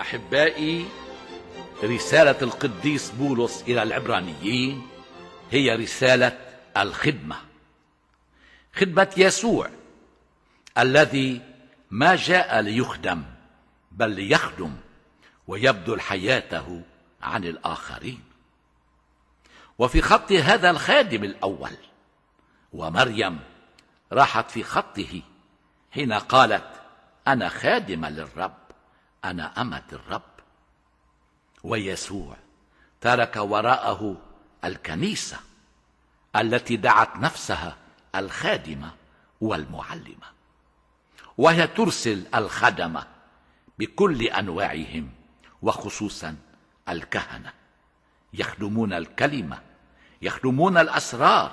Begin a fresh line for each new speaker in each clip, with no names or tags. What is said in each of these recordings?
احبائي رساله القديس بولس الى العبرانيين هي رساله الخدمه خدمه يسوع الذي ما جاء ليخدم بل ليخدم ويبذل حياته عن الاخرين وفي خط هذا الخادم الاول ومريم راحت في خطه حين قالت انا خادمه للرب أنا أمة الرب ويسوع ترك وراءه الكنيسة التي دعت نفسها الخادمة والمعلمة وهي ترسل الخدمة بكل أنواعهم وخصوصا الكهنة يخدمون الكلمة يخدمون الأسرار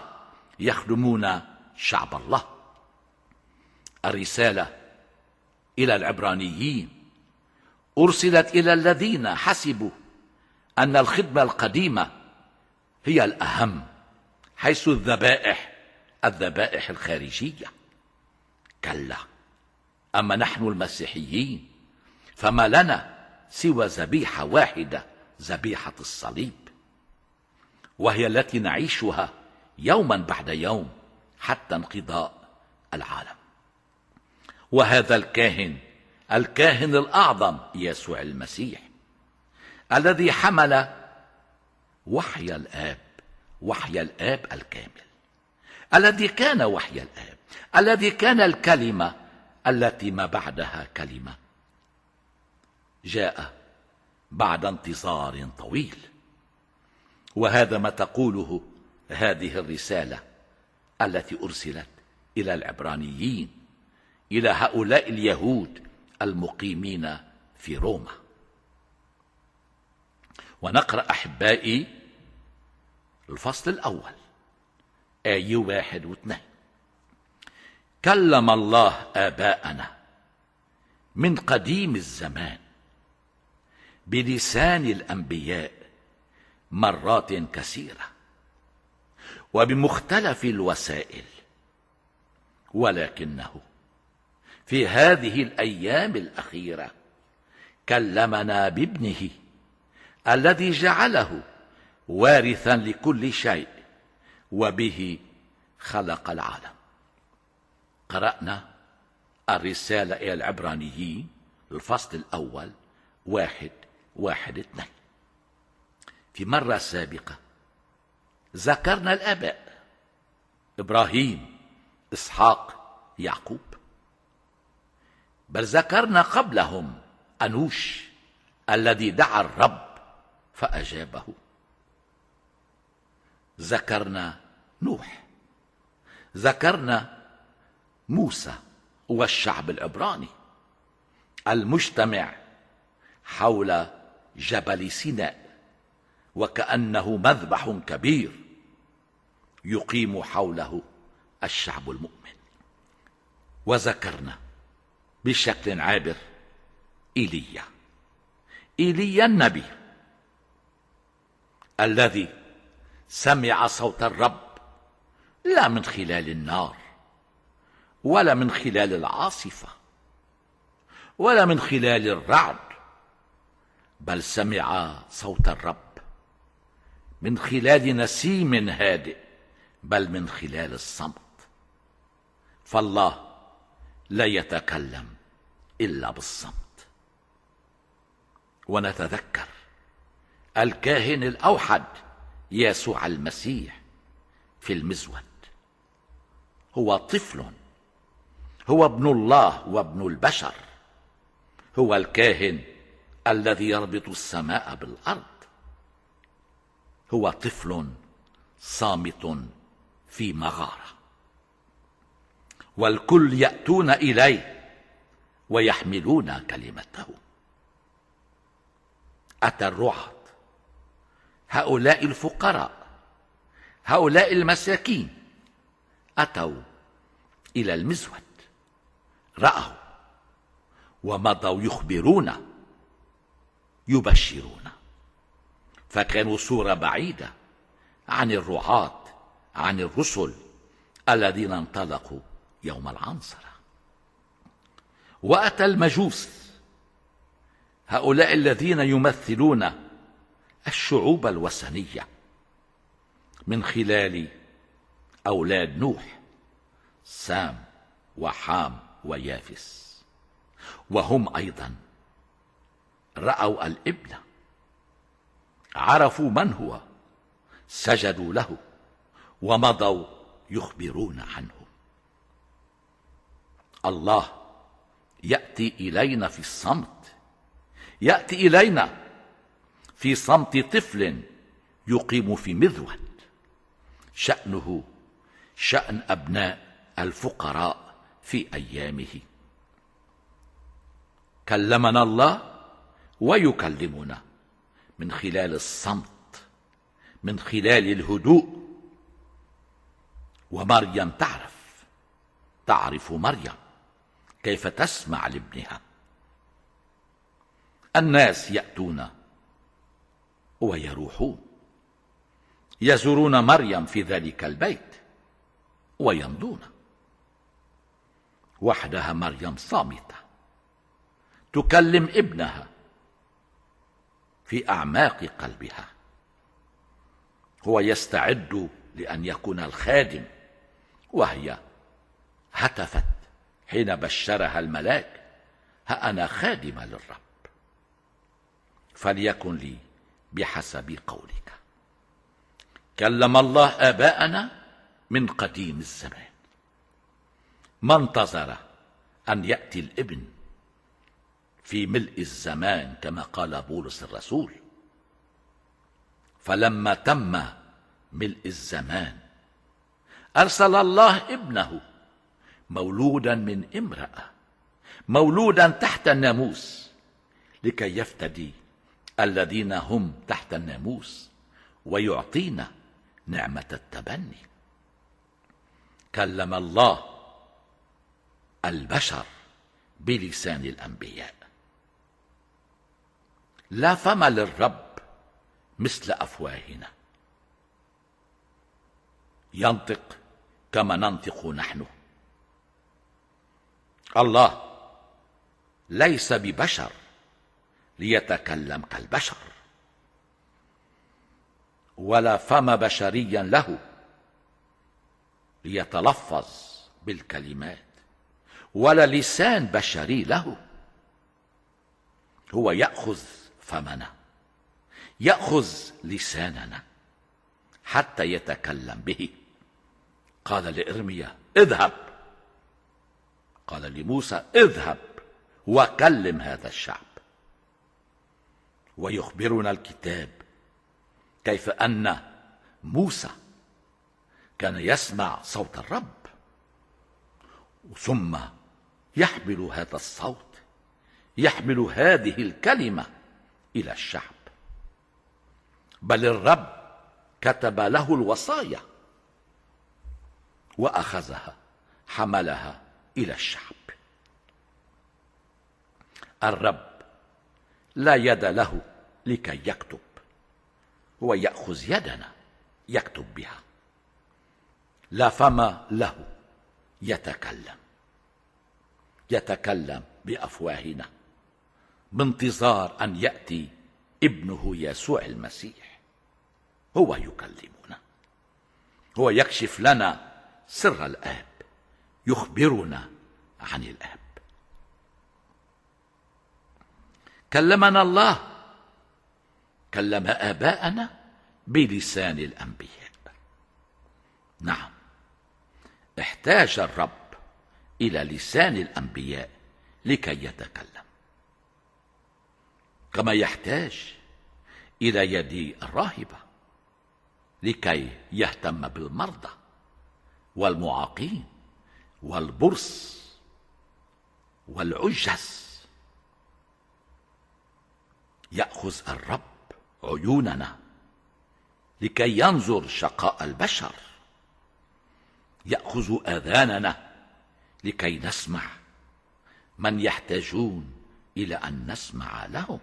يخدمون شعب الله الرسالة إلى العبرانيين أرسلت إلى الذين حسبوا أن الخدمة القديمة هي الأهم حيث الذبائح الذبائح الخارجية كلا أما نحن المسيحيين فما لنا سوى ذبيحة واحدة ذبيحة الصليب وهي التي نعيشها يوما بعد يوم حتى انقضاء العالم وهذا الكاهن الكاهن الأعظم يسوع المسيح الذي حمل وحي الآب وحي الآب الكامل الذي كان وحي الآب الذي كان الكلمة التي ما بعدها كلمة جاء بعد انتظار طويل وهذا ما تقوله هذه الرسالة التي أرسلت إلى العبرانيين إلى هؤلاء اليهود المقيمين في روما ونقرأ أحبائي الفصل الأول آية واحد واثنين كلم الله آباءنا من قديم الزمان بلسان الأنبياء مرات كثيرة وبمختلف الوسائل ولكنه في هذه الأيام الأخيرة كلمنا بابنه الذي جعله وارثا لكل شيء وبه خلق العالم قرأنا الرسالة إلى العبرانيين الفصل الأول واحد واحد اثنين في مرة سابقة ذكرنا الآباء إبراهيم إسحاق يعقوب بل ذكرنا قبلهم أنوش الذي دعا الرب فأجابه ذكرنا نوح ذكرنا موسى والشعب العبراني المجتمع حول جبل سيناء وكأنه مذبح كبير يقيم حوله الشعب المؤمن وذكرنا بشكل عابر ايليا ايليا النبي الذي سمع صوت الرب لا من خلال النار ولا من خلال العاصفه ولا من خلال الرعد بل سمع صوت الرب من خلال نسيم هادئ بل من خلال الصمت فالله لا يتكلم إلا بالصمت ونتذكر الكاهن الأوحد يسوع المسيح في المزود هو طفل هو ابن الله وابن البشر هو الكاهن الذي يربط السماء بالارض هو طفل صامت في مغاره والكل ياتون اليه ويحملون كلمته أتى الرعاة هؤلاء الفقراء هؤلاء المساكين أتوا إلى المزود رأوا ومضوا يخبرون يبشرون فكانوا صورة بعيدة عن الرعاة عن الرسل الذين انطلقوا يوم العنصره وأتى المجوس هؤلاء الذين يمثلون الشعوب الوثنية من خلال أولاد نوح سام وحام ويافس وهم أيضا رأوا الابن عرفوا من هو سجدوا له ومضوا يخبرون عنه الله ياتي الينا في الصمت ياتي الينا في صمت طفل يقيم في مذود شانه شان ابناء الفقراء في ايامه كلمنا الله ويكلمنا من خلال الصمت من خلال الهدوء ومريم تعرف تعرف مريم كيف تسمع لابنها الناس ياتون ويروحون يزورون مريم في ذلك البيت ويمضون وحدها مريم صامته تكلم ابنها في اعماق قلبها هو يستعد لان يكون الخادم وهي هتفت حين بشرها الملاك أنا خادمة للرب فليكن لي بحسب قولك كلم الله آباءنا من قديم الزمان ما انتظر أن يأتي الابن في ملء الزمان كما قال بولس الرسول فلما تم ملء الزمان أرسل الله ابنه مولودا من امرأة مولودا تحت الناموس لكي يفتدي الذين هم تحت الناموس ويعطينا نعمة التبني كلم الله البشر بلسان الأنبياء لا فم للرب مثل أفواهنا ينطق كما ننطق نحن الله ليس ببشر ليتكلم كالبشر ولا فم بشريا له ليتلفظ بالكلمات ولا لسان بشري له هو ياخذ فمنا ياخذ لساننا حتى يتكلم به قال لارميا اذهب قال لموسى اذهب وكلم هذا الشعب ويخبرنا الكتاب كيف ان موسى كان يسمع صوت الرب ثم يحمل هذا الصوت يحمل هذه الكلمه الى الشعب بل الرب كتب له الوصايا واخذها حملها الى الشعب الرب لا يد له لكي يكتب هو ياخذ يدنا يكتب بها لا فم له يتكلم يتكلم بافواهنا بانتظار ان ياتي ابنه يسوع المسيح هو يكلمنا هو يكشف لنا سر الاب يخبرنا عن الاب كلمنا الله كلم اباءنا بلسان الانبياء نعم احتاج الرب الى لسان الانبياء لكي يتكلم كما يحتاج الى يد الراهبه لكي يهتم بالمرضى والمعاقين والبرص والعجس ياخذ الرب عيوننا لكي ينظر شقاء البشر ياخذ اذاننا لكي نسمع من يحتاجون الى ان نسمع لهم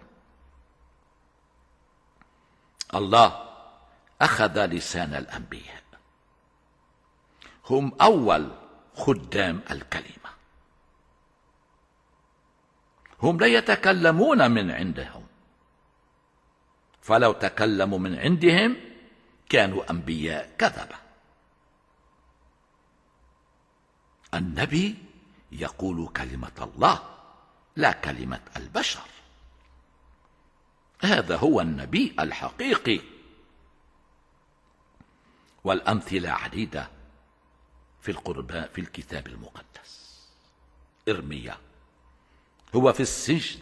الله اخذ لسان الانبياء هم اول خدام الكلمة هم لا يتكلمون من عندهم فلو تكلموا من عندهم كانوا أنبياء كذبة النبي يقول كلمة الله لا كلمة البشر هذا هو النبي الحقيقي والأمثلة عديدة في القرباء في الكتاب المقدس إرميا هو في السجن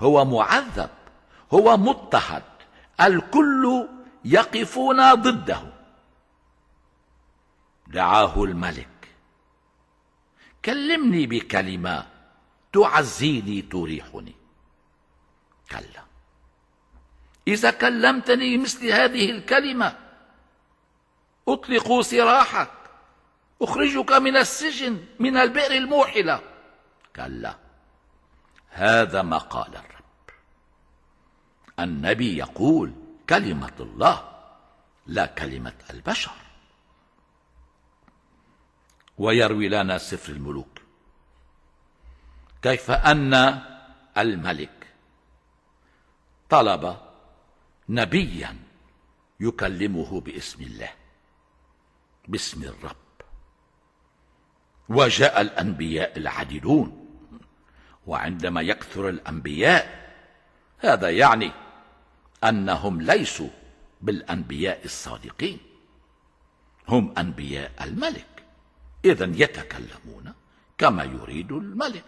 هو معذب هو مضطهد الكل يقفون ضده دعاه الملك كلمني بكلمة تعزيني تريحني كلا إذا كلمتني مثل هذه الكلمة أطلق سراحك أخرجك من السجن من البئر الموحلة كلا هذا ما قال الرب النبي يقول كلمة الله لا كلمة البشر ويروي لنا سفر الملوك كيف أن الملك طلب نبيا يكلمه باسم الله باسم الرب وجاء الأنبياء العديدون وعندما يكثر الأنبياء هذا يعني أنهم ليسوا بالأنبياء الصادقين هم أنبياء الملك إذا يتكلمون كما يريد الملك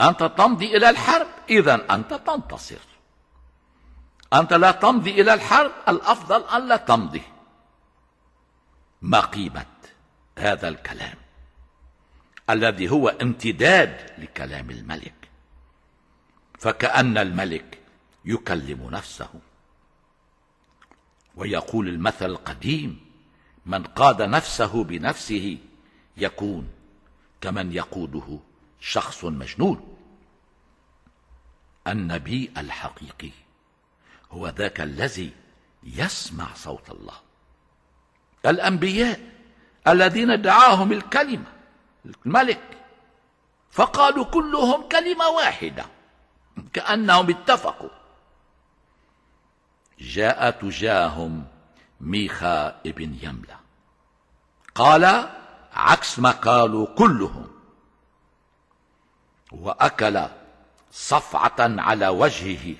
أنت تمضي إلى الحرب إذا أنت تنتصر أنت لا تمضي إلى الحرب الأفضل أن لا تمضي ما قيمة هذا الكلام الذي هو امتداد لكلام الملك فكأن الملك يكلم نفسه ويقول المثل القديم من قاد نفسه بنفسه يكون كمن يقوده شخص مجنون النبي الحقيقي هو ذاك الذي يسمع صوت الله الانبياء الذين دعاهم الكلمة الملك فقالوا كلهم كلمة واحدة كأنهم اتفقوا جاء تجاههم ميخا ابن يملة قال عكس ما قالوا كلهم وأكل صفعة على وجهه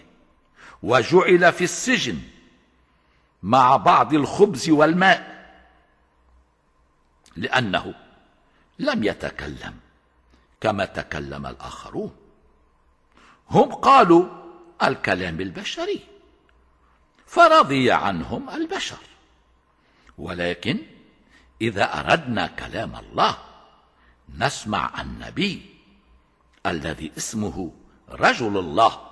وجعل في السجن مع بعض الخبز والماء لأنه لم يتكلم كما تكلم الآخرون هم قالوا الكلام البشري فرضي عنهم البشر ولكن إذا أردنا كلام الله نسمع النبي الذي اسمه رجل الله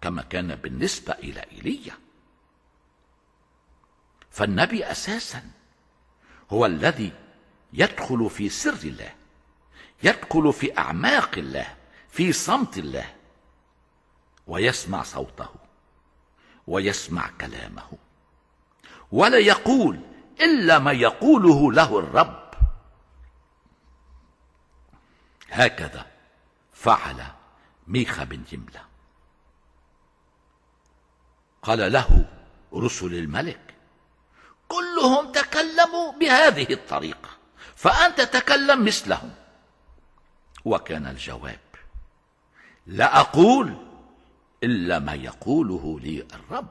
كما كان بالنسبة إلى إيليا فالنبي أساسا هو الذي يدخل في سر الله يدخل في اعماق الله في صمت الله ويسمع صوته ويسمع كلامه ولا يقول الا ما يقوله له الرب هكذا فعل ميخا بن جمله قال له رسل الملك كلهم تكلموا بهذه الطريقه فأنت تكلم مثلهم وكان الجواب لا أقول إلا ما يقوله لي الرب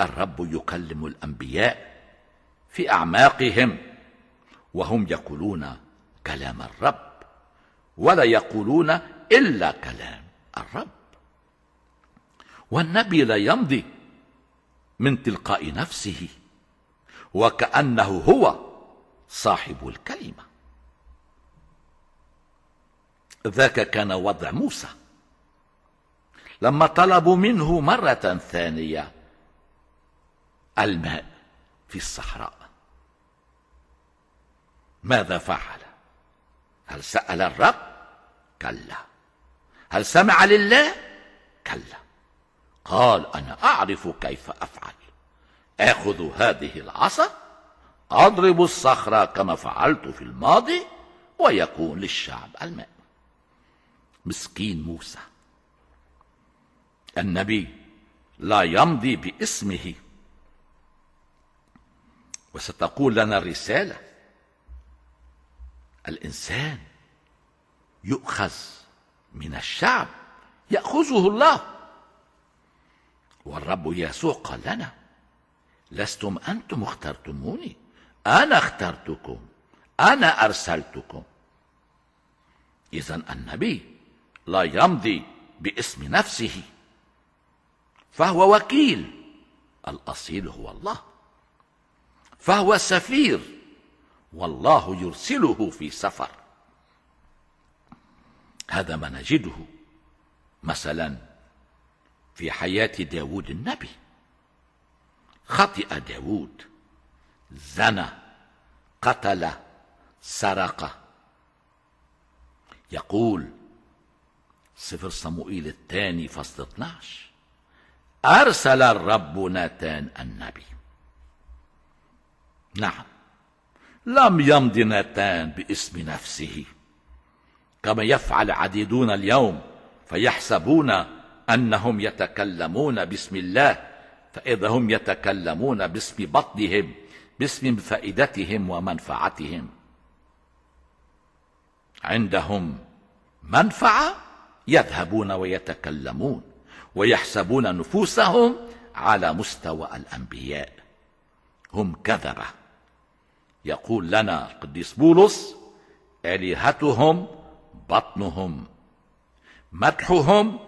الرب يكلم الأنبياء في أعماقهم وهم يقولون كلام الرب ولا يقولون إلا كلام الرب والنبي لا يمضي من تلقاء نفسه وكأنه هو صاحب الكلمة ذاك كان وضع موسى لما طلبوا منه مرة ثانية الماء في الصحراء ماذا فعل هل سأل الرب كلا هل سمع لله كلا قال أنا أعرف كيف أفعل آخذ هذه العصا أضرب الصخرة كما فعلت في الماضي ويكون للشعب الماء مسكين موسى النبي لا يمضي باسمه وستقول لنا الرسالة الإنسان يؤخذ من الشعب يأخذه الله والرب يسوع قال لنا لستم أنتم اخترتموني أنا اخترتكم أنا أرسلتكم إذا النبي لا يمضي باسم نفسه فهو وكيل الأصيل هو الله فهو سفير والله يرسله في سفر هذا ما نجده مثلا في حياة داود النبي خطئ داود زنى قتل سرق يقول سفر صموئيل الثاني فصل 12 أرسل الرب ناتان النبي نعم لم يمض ناتان باسم نفسه كما يفعل عديدون اليوم فيحسبون أنهم يتكلمون باسم الله فإذا هم يتكلمون باسم بطنهم باسم فائدتهم ومنفعتهم عندهم منفعة يذهبون ويتكلمون ويحسبون نفوسهم على مستوى الأنبياء هم كذبة يقول لنا قديس بولس آلهتهم بطنهم مدحهم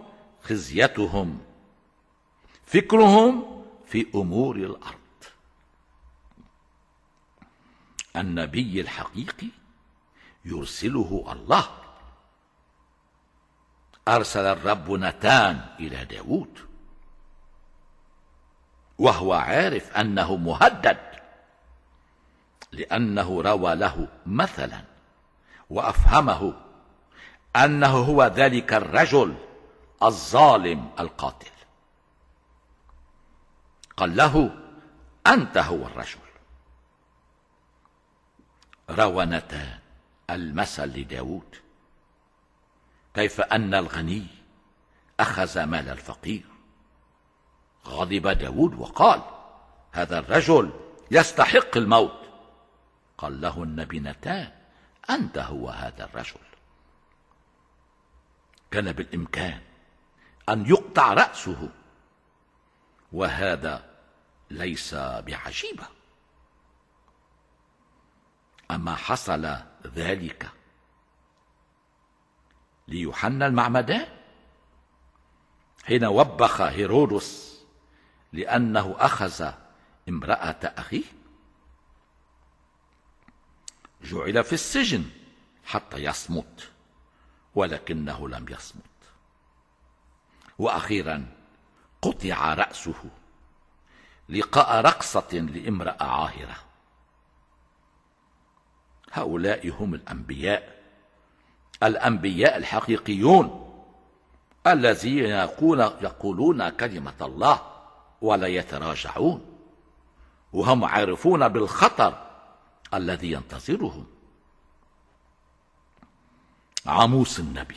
خزيتهم فكرهم في امور الارض النبي الحقيقي يرسله الله ارسل الرب نتان الى داود وهو عارف انه مهدد لانه روى له مثلا وافهمه انه هو ذلك الرجل الظالم القاتل قال له أنت هو الرجل رونة المثل لداود كيف أن الغني أخذ مال الفقير غضب داود وقال هذا الرجل يستحق الموت قال له نتان أنت هو هذا الرجل كان بالإمكان أن يقطع رأسه وهذا ليس بعجيبه اما حصل ذلك ليوحنا المعمدان حين وبخ هيرودس لانه اخذ امراه اخيه جعل في السجن حتى يصمت ولكنه لم يصمت واخيرا قطع رأسه لقاء رقصة لامرأة عاهرة هؤلاء هم الأنبياء الأنبياء الحقيقيون الذين يقولون كلمة الله ولا يتراجعون وهم عارفون بالخطر الذي ينتظرهم عموس النبي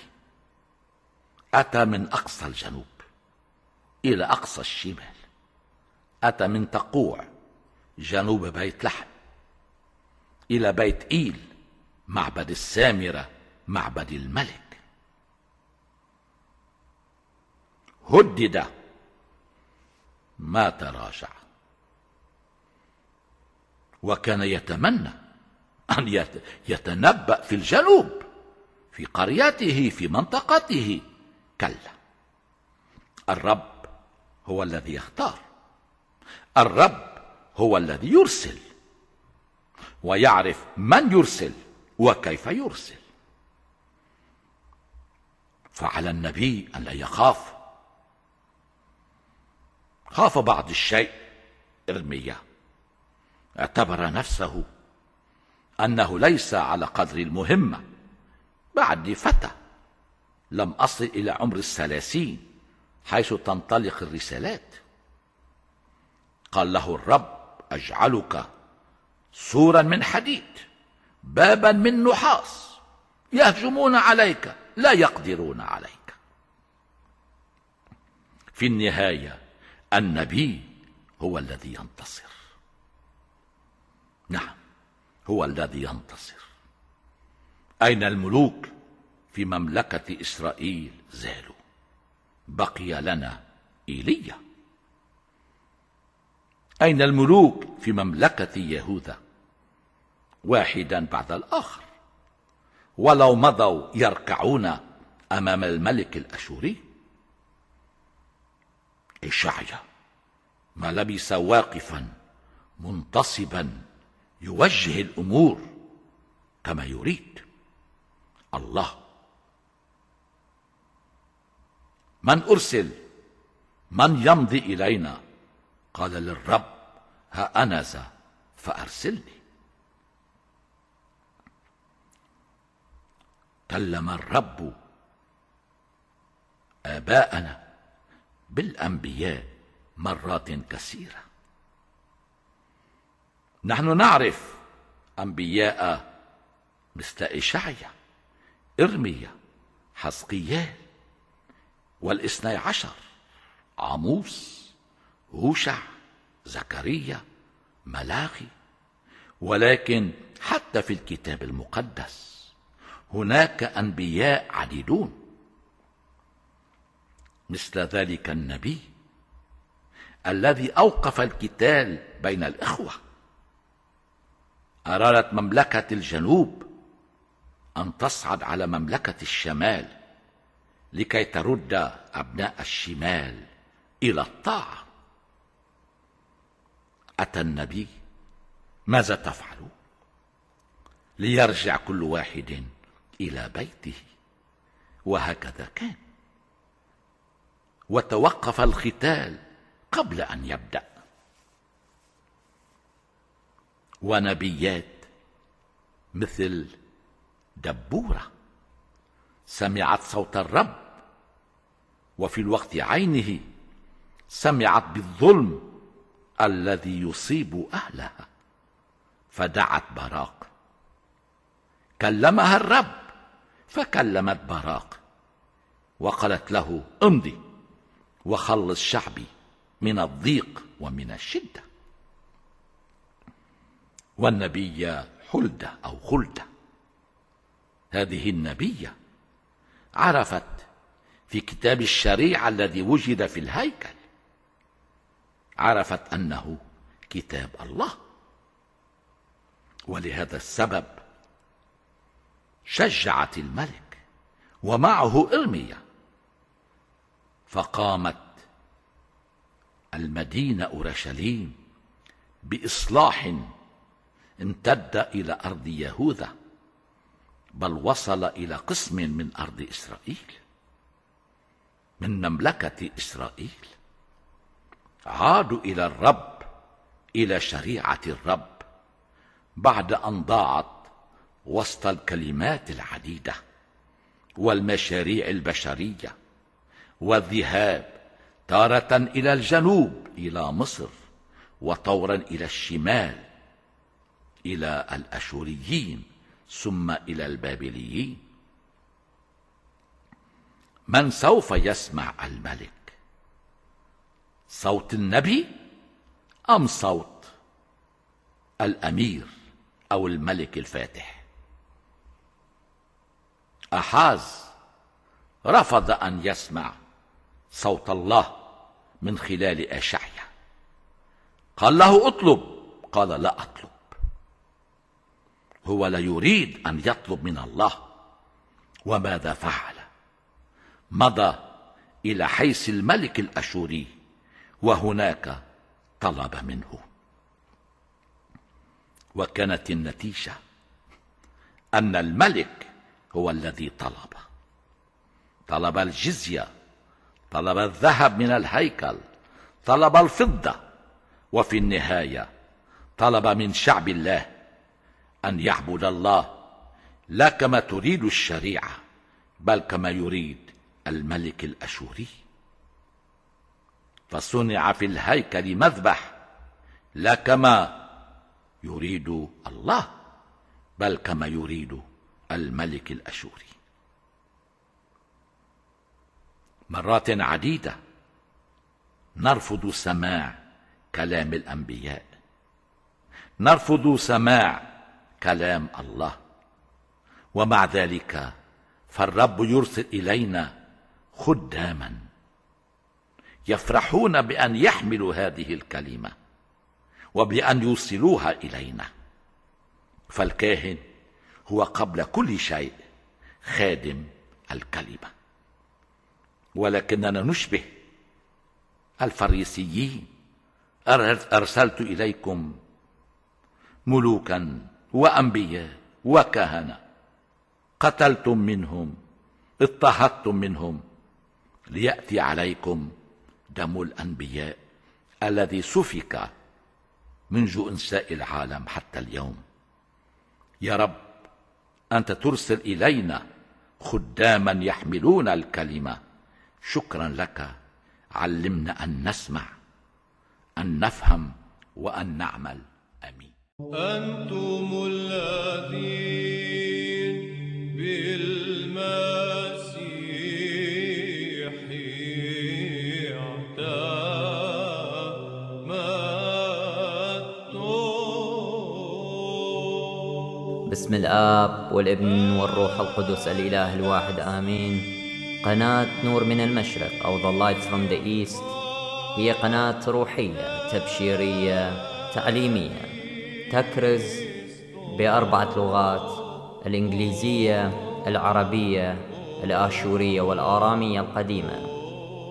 أتى من أقصى الجنوب إلى أقصى الشمال أتى من تقوع جنوب بيت لحم إلى بيت إيل معبد السامرة معبد الملك هدد ما تراجع وكان يتمنى أن يتنبأ في الجنوب في قريته في منطقته كلا الرب هو الذي يختار الرب هو الذي يرسل ويعرف من يرسل وكيف يرسل فعلى النبي ان لا يخاف خاف بعض الشيء ارميا اعتبر نفسه انه ليس على قدر المهمه بعدني فتى لم اصل الى عمر الثلاثين حيث تنطلق الرسالات قال له الرب أجعلك سورا من حديد بابا من نحاس يهجمون عليك لا يقدرون عليك في النهاية النبي هو الذي ينتصر نعم هو الذي ينتصر أين الملوك في مملكة إسرائيل زالوا بقي لنا ايليا اين الملوك في مملكه يهوذا واحدا بعد الاخر ولو مضوا يركعون امام الملك الاشوري اشعيا ما لبث واقفا منتصبا يوجه الامور كما يريد الله من أرسل من يمضي إلينا قال للرب ها أنا ذا فأرسلني كلم الرب آباءنا بالأنبياء مرات كثيرة نحن نعرف أنبياء مثل إشعيا إرميا حسقيال والاثني عشر عموس هوشع زكريا ملاخي ولكن حتى في الكتاب المقدس هناك انبياء عديدون مثل ذلك النبي الذي اوقف القتال بين الاخوه ارادت مملكه الجنوب ان تصعد على مملكه الشمال لكي ترد أبناء الشمال إلى الطاعة أتى النبي ماذا تفعل ليرجع كل واحد إلى بيته وهكذا كان وتوقف الختال قبل أن يبدأ ونبيات مثل دبوره سمعت صوت الرب وفي الوقت عينه سمعت بالظلم الذي يصيب اهلها فدعت براق كلمها الرب فكلمت براق وقالت له امضي وخلص شعبي من الضيق ومن الشده والنبي حلده او خلده هذه النبيه عرفت في كتاب الشريعة الذي وجد في الهيكل عرفت أنه كتاب الله ولهذا السبب شجعت الملك ومعه إرميا فقامت المدينة أورشليم بإصلاح امتد إلى أرض يهوذا بل وصل إلى قسم من أرض إسرائيل من مملكة إسرائيل عادوا إلى الرب إلى شريعة الرب بعد أن ضاعت وسط الكلمات العديدة والمشاريع البشرية والذهاب تارة إلى الجنوب إلى مصر وطورا إلى الشمال إلى الأشوريين ثم إلى البابليين من سوف يسمع الملك صوت النبي أم صوت الأمير أو الملك الفاتح أحاز رفض أن يسمع صوت الله من خلال أشعيا قال له اطلب قال لا أطلب هو لا يريد أن يطلب من الله وماذا فعل مضى إلى حيث الملك الأشوري وهناك طلب منه وكانت النتيجة أن الملك هو الذي طلب طلب الجزية طلب الذهب من الهيكل طلب الفضة وفي النهاية طلب من شعب الله أن يعبد الله لا كما تريد الشريعة بل كما يريد الملك الاشوري فصنع في الهيكل مذبح لا كما يريد الله بل كما يريد الملك الاشوري مرات عديده نرفض سماع كلام الانبياء نرفض سماع كلام الله ومع ذلك فالرب يرسل الينا خداما يفرحون بان يحملوا هذه الكلمه وبان يوصلوها الينا فالكاهن هو قبل كل شيء خادم الكلمه ولكننا نشبه الفريسيين ارسلت اليكم ملوكا وانبياء وكهنه قتلتم منهم اضطهدتم منهم لياتي عليكم دم الانبياء الذي سفك منذ انساء العالم حتى اليوم يا رب انت ترسل الينا خداما يحملون الكلمه شكرا لك علمنا ان نسمع ان نفهم وان نعمل امين انتم الذين بال باسم الآب والابن والروح القدس الإله الواحد آمين قناة نور من المشرق أو The Light from the East هي قناة روحية تبشيرية تعليمية تكرز بأربعة لغات الإنجليزية العربية الآشورية والآرامية القديمة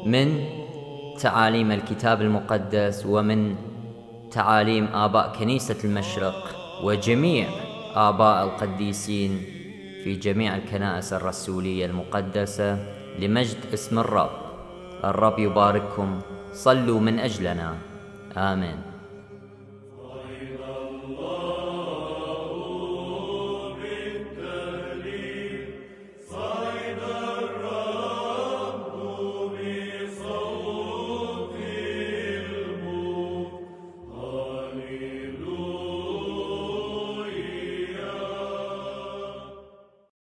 من تعاليم الكتاب المقدس ومن تعاليم آباء كنيسة المشرق وجميع آباء القديسين في جميع الكنائس الرسولية المقدسة لمجد اسم الرب الرب يبارككم صلوا من أجلنا آمين